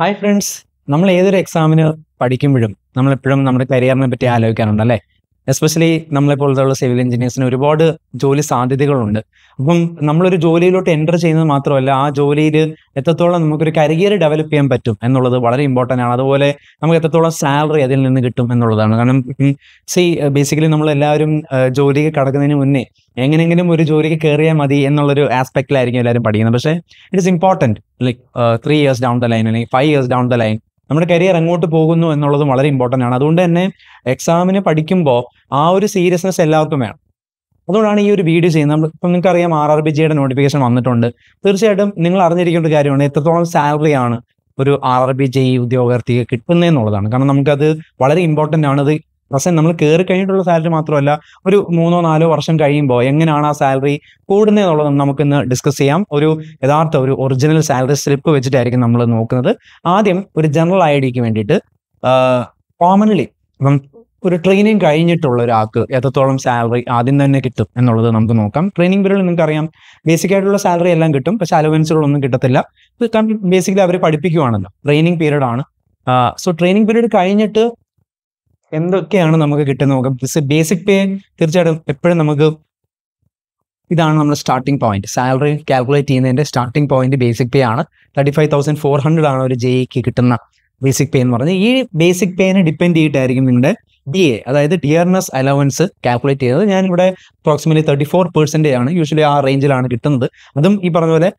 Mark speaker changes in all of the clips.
Speaker 1: hi friends നമ്മൾ ഏതൊരു എക്സാമിന് പഠിക്കുമ്പോഴും നമ്മളെപ്പോഴും നമ്മുടെ കരിയറിനെ പറ്റി ആലോചിക്കാറുണ്ട് അല്ലേ എസ്പെഷ്യലി നമ്മളെ പോലത്തുള്ള സിവിൽ എഞ്ചിനീയേഴ്സിന് ഒരുപാട് ജോലി സാധ്യതകളുണ്ട് അപ്പം നമ്മളൊരു ജോലിയിലോട്ട് എൻ്റർ ചെയ്യുന്നത് മാത്രമല്ല ആ ജോലിയിൽ എത്രത്തോളം നമുക്കൊരു കരിയർ ഡെവലപ്പ് ചെയ്യാൻ പറ്റും എന്നുള്ളത് വളരെ ഇമ്പോർട്ടൻ്റ് ആണ് അതുപോലെ നമുക്ക് എത്രത്തോളം സാലറി അതിൽ നിന്ന് കിട്ടും എന്നുള്ളതാണ് കാരണം സി ബേസിക്കലി നമ്മൾ എല്ലാവരും ജോലിക്ക് കടക്കുന്നതിന് മുന്നേ എങ്ങനെയെങ്കിലും ഒരു ജോലിക്ക് കയറിയാൽ മതി എന്നുള്ളൊരു ആസ്പെക്റ്റിലായിരിക്കും എല്ലാവരും പഠിക്കുന്നത് പക്ഷേ it is important like three years down the line അല്ലെങ്കിൽ five years down the line നമ്മുടെ കരിയർ അങ്ങോട്ട് പോകുന്നു എന്നുള്ളത് വളരെ ഇമ്പോർട്ടൻ്റ് ആണ് അതുകൊണ്ട് തന്നെ എക്സാമിന് പഠിക്കുമ്പോൾ ആ ഒരു സീരിയസ്നെസ് എല്ലാവർക്കും വേണം അതുകൊണ്ടാണ് ഈ ഒരു വീഡിയോ ചെയ്യുന്നത് നമ്മൾ ഇപ്പം അറിയാം ആർ ആർ ബി ജിയുടെ നോട്ടിഫിക്കേഷൻ വന്നിട്ടുണ്ട് തീർച്ചയായിട്ടും നിങ്ങൾ അറിഞ്ഞിരിക്കേണ്ട ഒരു കാര്യമാണ് എത്രത്തോളം സാലറിയാണ് ഒരു ആർ ആർ ബി ജെ ഉദ്യോഗാർത്ഥിക്ക് കിട്ടുന്നതെന്നുള്ളതാണ് കാരണം നമുക്കത് വളരെ ഇമ്പോർട്ടൻ്റ് ആണ് അത് പക്ഷേ നമ്മൾ കയറി കഴിഞ്ഞിട്ടുള്ള സാലറി മാത്രമല്ല ഒരു മൂന്നോ നാലോ വർഷം കഴിയുമ്പോൾ എങ്ങനെയാണ് ആ സാലറി കൂടുന്നതെന്നുള്ളത് എന്നുള്ളത് നമുക്ക് ഇന്ന് ഡിസ്കസ് ചെയ്യാം ഒരു യഥാർത്ഥ ഒരു ഒറിജിനൽ സാലറി സ്ലിപ്പ് വെച്ചിട്ടായിരിക്കും നമ്മൾ നോക്കുന്നത് ആദ്യം ഒരു ജനറൽ ഐ ഡിക്ക് വേണ്ടിയിട്ട് കോമൺലി ഇപ്പം ഒരു ട്രെയിനിങ് കഴിഞ്ഞിട്ടുള്ള ഒരാൾക്ക് എത്രത്തോളം സാലറി ആദ്യം തന്നെ കിട്ടും എന്നുള്ളത് നമുക്ക് നോക്കാം ട്രെയിനിങ് പീരീഡിൽ നിങ്ങൾക്കറിയാം ബേസിക് ആയിട്ടുള്ള സാലറി എല്ലാം കിട്ടും പക്ഷെ അലവൻസുകളൊന്നും കിട്ടത്തില്ല ബേസിക്കലി അവർ പഠിപ്പിക്കുവാണല്ലോ ട്രെയിനിങ് പീരീഡ് ആണ് സോ ട്രെയിനിങ് പീരീഡ് കഴിഞ്ഞിട്ട് എന്തൊക്കെയാണ് നമുക്ക് കിട്ടുന്നത് നോക്കാം ബേസിക് പേ തീർച്ചയായിട്ടും എപ്പോഴും നമുക്ക് ഇതാണ് നമ്മുടെ സ്റ്റാർട്ടിംഗ് പോയിന്റ് സാലറി കാൽക്കുലേറ്റ് ചെയ്യുന്നതിന്റെ സ്റ്റാർട്ടിംഗ് പോയിന്റ് ബേസിക് പേ ആണ് thirty five thousand four hundred ആണ് ഒരു ജെ കിട്ടുന്ന ബേസിക് പേ എന്ന് പറഞ്ഞത് ഈ ബേസിക് പേനെ ഡിപ്പെൻഡ് ചെയ്തിട്ടായിരിക്കും നിങ്ങളുടെ ഡി എ അതായത് ഡിയർനെസ് അലവൻസ് കാൽക്കുലേറ്റ് ചെയ്തത് ഞാൻ ഇവിടെ അപ്രോക്സിമേറ്റ്ലി തേർട്ടി ഫോർ പെർസെൻറ്റേജ് ആണ് യൂഷ്വലി ആ റേഞ്ചിലാണ് കിട്ടുന്നത് അതും ഈ പറഞ്ഞ പോലെ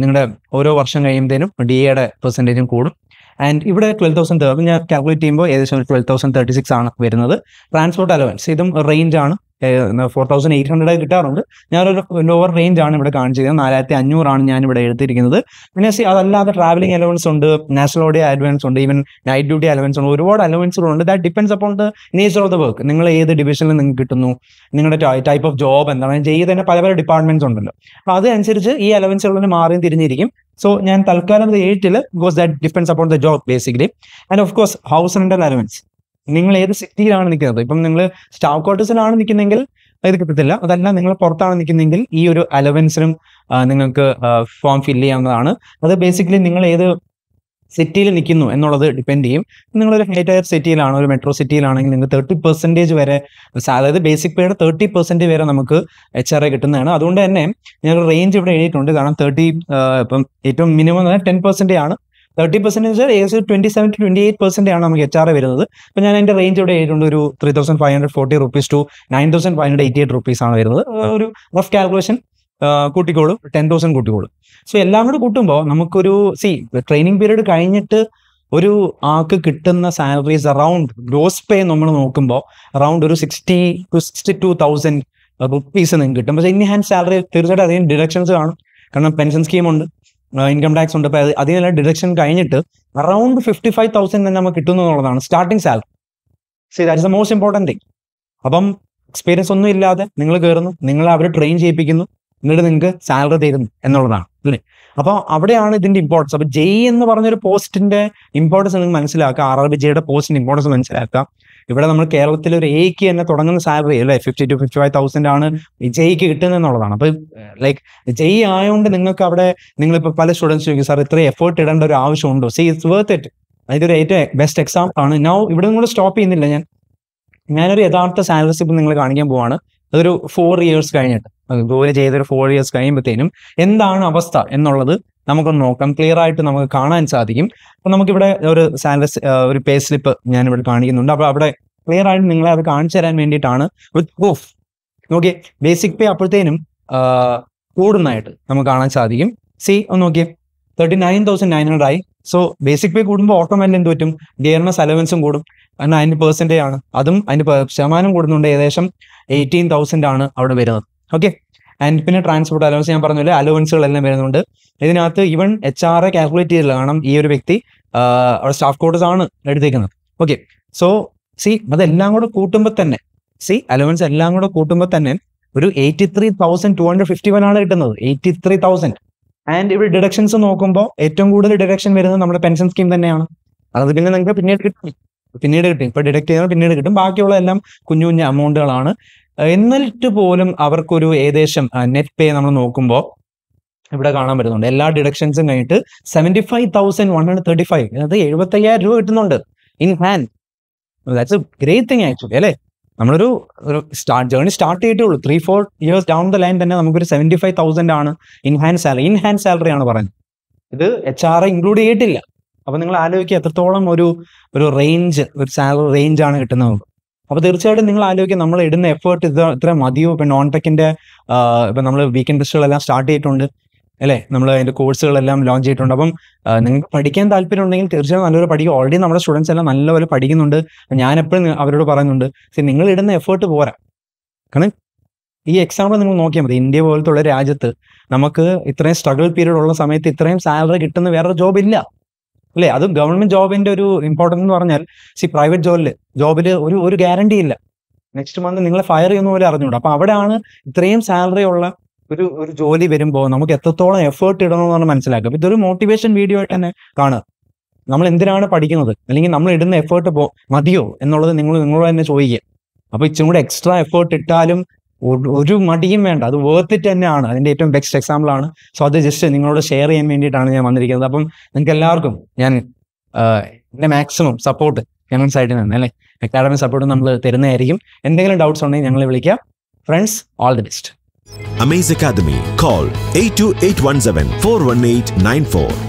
Speaker 1: നിങ്ങളുടെ ഓരോ വർഷം കഴിയുമ്പോഴത്തേനും ഡി എയുടെ പെർസെൻറ്റേജും കൂടും ആൻഡ് ഇവിടെ ട്വൽവ് തൗസൻഡ് ഞാൻ കാൽക്കുലേറ്റ് ചെയ്യുമ്പോൾ ഏകദേശം ട്വൽവ് തൗസൻഡ് തേർട്ടി സിക്സ് ആണ് വരുന്നത് ട്രാൻസ്പോർട്ട് അലവൻസ് ഇതും റേഞ്ച് ആണ് ഫോർ തൗസൻഡ് എയ്റ്റ് ഹൺഡ്രഡ് കിട്ടാറുണ്ട് ഞാനൊരു ലോവർ റേഞ്ച് ആണ് ഇവിടെ കാണിച്ചത് നാലായിരത്തി അഞ്ഞൂറാണ് ഞാൻ ഇവിടെ എടുത്തിരിക്കുന്നത് പിന്നെ അതല്ലാതെ ട്രാവലിംഗ് അലവൻസ് ഉണ്ട് നാഷണൽ ഓഡിയ അലവൻസ് ഉണ്ട് ഈവൻ നൈറ്റ് ഡ്യൂട്ടി അലവൻസ് ഉണ്ട് ഒരുപാട് അലവൻസുകളുണ്ട് that depends upon the nature of the work നിങ്ങൾ ഏത് ഡിവിഷനിൽ നിങ്ങൾക്ക് കിട്ടുന്നു നിങ്ങളുടെ ടൈപ്പ് ഓഫ് ജോബ് എന്താണ് ചെയ്ത് തന്നെ പല പല ഡിപ്പാർട്ട്മെന്റ്സ് ഉണ്ടല്ലോ അപ്പോൾ അതനുസരിച്ച് ഈ അലവൻസുകളിന് മാറിയും തിരിഞ്ഞിരിക്കും സോ ഞാൻ തൽക്കാലം എയ്റ്റിൽ because that depends upon the job basically and of course house rental allowance നിങ്ങൾ ഏത് സിറ്റിയിലാണ് നിൽക്കുന്നത് ഇപ്പം നിങ്ങൾ സ്റ്റാഫ് ക്വാർട്ടേഴ്സിലാണ് നിൽക്കുന്നെങ്കിൽ ഇത് കിട്ടത്തില്ല അതല്ല നിങ്ങൾ പുറത്താണ് നിൽക്കുന്നെങ്കിൽ ഈ ഒരു അലവൻസിനും നിങ്ങൾക്ക് ഫോം ഫില്ല് ചെയ്യാവുന്നതാണ് അത് ബേസിക്കലി നിങ്ങൾ ഏത് സിറ്റിയിൽ നിൽക്കുന്നു എന്നുള്ളത് ഡിപ്പെൻഡ് ചെയ്യും നിങ്ങളൊരു ഹൈറ്റയർ സിറ്റിയിലാണ് ഒരു മെട്രോ സിറ്റിയിലാണെങ്കിൽ നിങ്ങൾക്ക് തേർട്ടി പെർസെൻറ്റേജ് വരെ അതായത് ബേസിക് പേയുടെ തേർട്ടി പെർസെൻറ്റ് വരെ നമുക്ക് എച്ച് ആർ ഐ കിട്ടുന്നതാണ് അതുകൊണ്ട് തന്നെ ഞാൻ റേഞ്ച് ഇവിടെ എഴുതിയിട്ടുണ്ട് കാരണം തേർട്ടി ഇപ്പം ഏറ്റവും മിനിമം ടെൻ പെർസെൻറ്റേജ് ആണ് തേർട്ടി പെർസെൻറ്റ് വെച്ചാൽ ഏകദേശം twenty seven to twenty eight percent ആണ് നമുക്ക് എച്ച് ആർ വരുന്നത് അപ്പോൾ ഞാൻ എൻ്റെ റേഞ്ച് ഇവിടെ ആയിട്ടുണ്ട് ഒരു three thousand five hundred forty rupees to nine thousand five hundred eighty eight rupees ആണ് വരുന്നത് ഒരു റഫ് കാൽക്കുലേഷൻ കൂട്ടിക്കോളും ടെൻ തൗസൻഡ് കൂട്ടിക്കോളും സോ എല്ലാം കൂടെ കൂട്ടുമ്പോൾ നമുക്കൊരു സി ട്രെയിനിങ് പീരീഡ് കഴിഞ്ഞിട്ട് ഒരു ആൾക്ക് കിട്ടുന്ന സാലറീസ് അറൗണ്ട് ഗ്രോസ് പേ നമ്മൾ നോക്കുമ്പോൾ അറൗണ്ട് ഒരു sixty two sixty two thousand rupees നിങ്ങൾക്ക് കിട്ടും പക്ഷേ ഇനി ഹാൻഡ് സാലറി തീർച്ചയായിട്ടും അധികം ഡിഡക്ഷൻസ് കാണും കാരണം പെൻഷൻ സ്കീമുണ്ട് ഇൻകം ടാക്സ് ഉണ്ട് അപ്പോൾ അതിലെല്ലാം ഡിഡക്ഷൻ കഴിഞ്ഞിട്ട് അറൗണ്ട് ഫിഫ്റ്റി ഫൈവ് തൗസൻഡ് തന്നെ നമുക്ക് എന്നുള്ളതാണ് starting salary see that is the most important thing അപ്പം എക്സ്പീരിയൻസ് ഒന്നും ഇല്ലാതെ നിങ്ങൾ കയറുന്നു നിങ്ങൾ അവർ ട്രെയിൻ ചെയ്യിപ്പിക്കുന്നു എന്നിട്ട് നിങ്ങൾക്ക് സാലറി തരുന്നു എന്നുള്ളതാണ് അല്ലേ അപ്പോൾ അവിടെയാണ് ഇതിന്റെ ഇമ്പോർട്ടൻസ് അപ്പോൾ ജെയ് എന്ന് പറഞ്ഞൊരു പോസ്റ്റിന്റെ ഇമ്പോർട്ടൻസ് നിങ്ങൾക്ക് മനസ്സിലാക്കുക ആർ ആർ ബി ജെയുടെ പോസ്റ്റിന്റെ ഇമ്പോർട്ടൻസ് മനസ്സിലാക്കുക ഇവിടെ നമ്മൾ കേരളത്തിൽ ഒരു എയ്ക്ക് തന്നെ തുടങ്ങുന്ന സാലറി അല്ലേ fifty two fifty five thousand ആണ് കിട്ടുന്നത് എന്നുള്ളതാണ് അപ്പോൾ ലൈക്ക് ജയ് ആയതുകൊണ്ട് നിങ്ങൾക്ക് അവിടെ നിങ്ങളിപ്പോൾ പല സ്റ്റുഡൻസ് ചോദിക്കും സാർ ഇത്രയും എഫേർട്ട് ഇടേണ്ട ഒരു ആവശ്യമുണ്ടോ സി ഇറ്റ്സ് വർത്ത് ഇറ്റ് ഇതൊരു ഏറ്റവും ബെസ്റ്റ് എക്സാമ്പിൾ ആണ് നൗ ഇവിടെ നിങ്ങൾ സ്റ്റോപ്പ് ചെയ്യുന്നില്ല ഞാൻ ഞാനൊരു യഥാർത്ഥ സാലറി ഇപ്പം നിങ്ങൾ കാണിക്കാൻ പോവാണ് അതൊരു ഫോർ ഇയേഴ്സ് കഴിഞ്ഞിട്ട് ജോലി ചെയ്തൊരു ഫോർ ഇയേഴ്സ് കഴിയുമ്പോഴത്തേനും എന്താണ് അവസ്ഥ എന്നുള്ളത് നമുക്കൊന്ന് നോക്കാം ക്ലിയർ ആയിട്ട് നമുക്ക് കാണാൻ സാധിക്കും അപ്പോൾ നമുക്കിവിടെ ഒരു സാലറി ഒരു പേ സ്ലിപ്പ് ഞാൻ ഇവിടെ കാണിക്കുന്നുണ്ട് അപ്പോൾ അവിടെ ക്ലിയർ ആയിട്ട് നിങ്ങളെ അത് കാണിച്ചു തരാൻ വേണ്ടിയിട്ടാണ് വിത്ത് നോക്കിയേ ബേസിക് പേ അപ്പോഴത്തേനും കൂടുന്നതായിട്ട് നമുക്ക് കാണാൻ സാധിക്കും സി ഒന്ന് നോക്കിയേ thirty nine thousand nine hundred ആയി സോ ബേസിക് പേ കൂടുമ്പോൾ ഓട്ടോമാറ്റിക് എന്ത് പറ്റും ഗിയർനെസ് അലവൻസും കൂടും കാരണം അതിന് പെർസെൻറ്റേജ് ആണ് അതും അതിന് ശതമാനം കൂടുന്നുണ്ട് ഏകദേശം എയ്റ്റീൻ തൗസൻഡ് ആണ് അവിടെ വരുന്നത് ഓക്കെ ആൻഡ് പിന്നെ ട്രാൻസ്പോർട്ട് അലവൻസ് ഞാൻ പറഞ്ഞില്ല അലവൻസുകൾ എല്ലാം വരുന്നുണ്ട് ഇതിനകത്ത് ഈവൻ എച്ച് ആർ കാൽക്കുലേറ്റ് ചെയ്തില്ല കാരണം ഈ ഒരു വ്യക്തി അവിടെ സ്റ്റാഫ് കോട്ടേഴ്സ് ആണ് എടുത്തേക്കുന്നത് ഓക്കെ സോ സി അതെല്ലാം കൂടെ കൂട്ടുമ്പോൾ തന്നെ സി അലവൻസ് എല്ലാം കൂടെ കൂട്ടുമ്പോൾ തന്നെ ഒരു eighty three thousand two hundred fifty one ആണ് കിട്ടുന്നത് എയ്റ്റി ത്രീ തൗസൻഡ് ആൻഡ് ഇവിടെ ഡിഡക്ഷൻസ് നോക്കുമ്പോൾ ഏറ്റവും കൂടുതൽ ഡിഡക്ഷൻ വരുന്നത് നമ്മുടെ പെൻഷൻ സ്കീം തന്നെയാണ് അത് പിന്നെ നിങ്ങൾക്ക് പിന്നീട് കിട്ടും പിന്നീട് കിട്ടും ഇപ്പൊ ഡിഡക്ട് ചെയ്താൽ പിന്നീട് കിട്ടും ബാക്കിയുള്ള എല്ലാം കുഞ്ഞു കുഞ്ഞു എമൗണ്ടുകളാണ് എന്നിട്ട് പോലും അവർക്കൊരു ഏകദേശം നെറ്റ് പേ നമ്മൾ നോക്കുമ്പോൾ ഇവിടെ കാണാൻ പറ്റുന്നുണ്ട് എല്ലാ ഡിഡക്ഷൻസും കഴിഞ്ഞിട്ട് seventy five thousand one hundred thirty five അത് എഴുപത്തയ്യായിരം രൂപ കിട്ടുന്നുണ്ട് in hand that's a great thing actually അല്ലേ നമ്മളൊരു ഒരു സ്റ്റാർട്ട് ജേർണി സ്റ്റാർട്ട് ചെയ്തിട്ടേ ഉള്ളൂ three four years down the line തന്നെ നമുക്കൊരു സെവൻറ്റി ഫൈവ് തൗസൻഡ് ആണ് in hand salary in hand salary ആണ് പറയുന്നത് ഇത് എച്ച് ആർ ഇൻക്ലൂഡ് ചെയ്തിട്ടില്ല അപ്പൊ നിങ്ങൾ ആലോചിക്കുക എത്രത്തോളം ഒരു ഒരു റേഞ്ച് ഒരു സാലറി റേഞ്ച് ആണ് കിട്ടുന്നത് അപ്പോൾ തീർച്ചയായിട്ടും നിങ്ങൾ ആലോചിക്കുക നമ്മൾ ഇടുന്ന എഫേർട്ട് ഇത് ഇത്ര മതിയോ ഇപ്പൊ നോൺ ടെക്കിന്റെ ഇപ്പൊ നമ്മൾ വീക്കെൻഡ് എല്ലാം സ്റ്റാർട്ട് ചെയ്തിട്ടുണ്ട് അല്ലേ നമ്മൾ അതിന്റെ കോഴ്സുകളെല്ലാം ലോഞ്ച് ചെയ്തിട്ടുണ്ട് അപ്പം നിങ്ങൾക്ക് പഠിക്കാൻ താല്പര്യം ഉണ്ടെങ്കിൽ തീർച്ചയായും നല്ലപോലെ പഠിക്കും ഓൾറെഡി നമ്മുടെ സ്റ്റുഡൻസ് എല്ലാം നല്ലപോലെ പഠിക്കുന്നുണ്ട് ഞാൻ എപ്പോഴും അവരോട് പറയുന്നുണ്ട് സി നിങ്ങൾ ഇടുന്ന എഫേർട്ട് പോരാ കാരണം ഈ എക്സാമ്പിൾ നിങ്ങൾ നോക്കിയാൽ മതി ഇന്ത്യ ഉള്ള രാജ്യത്ത് നമുക്ക് ഇത്രയും സ്ട്രഗിൾ പീരീഡ് ഉള്ള സമയത്ത് ഇത്രയും സാലറി കിട്ടുന്ന വേറൊരു ജോബ് ഇല്ല അല്ലേ അതും ഗവൺമെന്റ് ജോബിന്റെ ഒരു ഇമ്പോർട്ടൻസ് എന്ന് പറഞ്ഞാൽ സി പ്രൈവറ്റ് ജോബില് ജോബില് ഒരു ഒരു ഗ്യാരണ്ടി ഇല്ല നെക്സ്റ്റ് മന്ത് നിങ്ങളെ ഫയർ ചെയ്യുന്ന പോലെ അറിഞ്ഞൂടാ അപ്പൊ അവിടെയാണ് ഇത്രയും സാലറി ഉള്ള ഒരു ഒരു ജോലി വരുമ്പോൾ നമുക്ക് എത്രത്തോളം എഫേർട്ട് ഇടണമെന്നാണ് മനസ്സിലാക്കുക ഇതൊരു മോട്ടിവേഷൻ വീഡിയോ ആയിട്ട് തന്നെ കാണുക നമ്മൾ എന്തിനാണ് പഠിക്കുന്നത് അല്ലെങ്കിൽ നമ്മൾ ഇടുന്ന എഫേർട്ട് പോ മതിയോ എന്നുള്ളത് നിങ്ങൾ നിങ്ങളോട് തന്നെ ചോദിക്കുക അപ്പൊ ഇച്ചും കൂടെ എക്സ്ട്രാ എഫേർട്ട് ഇട്ടാലും ഒരു മടിയും വേണ്ട അത് വേർത്തിട്ട് തന്നെയാണ് അതിന്റെ ഏറ്റവും ബെസ്റ്റ് എക്സാമ്പിൾ ആണ് സോ അത് ജസ്റ്റ് നിങ്ങളോട് ഷെയർ ചെയ്യാൻ വേണ്ടിയിട്ടാണ് ഞാൻ വന്നിരിക്കുന്നത് അപ്പം നിങ്ങൾക്ക് എല്ലാവർക്കും ഞാൻ എൻ്റെ മാക്സിമം സപ്പോർട്ട് ഞങ്ങളുടെ സൈഡിൽ നിന്ന് അല്ലേ അക്കാഡമി സപ്പോർട്ട് നമ്മൾ തരുന്നതായിരിക്കും എന്തെങ്കിലും ഡൗട്ട്സ് ഉണ്ടെങ്കിൽ ഞങ്ങളെ വിളിക്കാം friends all the best for one eight nine four